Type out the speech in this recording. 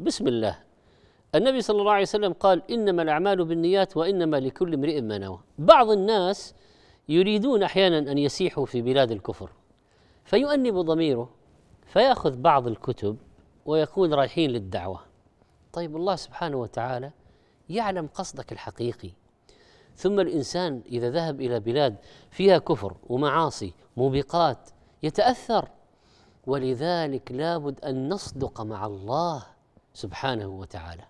بسم الله النبي صلى الله عليه وسلم قال انما الاعمال بالنيات وانما لكل امرئ ما نوى بعض الناس يريدون احيانا ان يسيحوا في بلاد الكفر فيؤنب ضميره فياخذ بعض الكتب ويكون رايحين للدعوه طيب الله سبحانه وتعالى يعلم قصدك الحقيقي ثم الانسان اذا ذهب الى بلاد فيها كفر ومعاصي موبقات يتاثر ولذلك لابد ان نصدق مع الله سبحانه وتعالى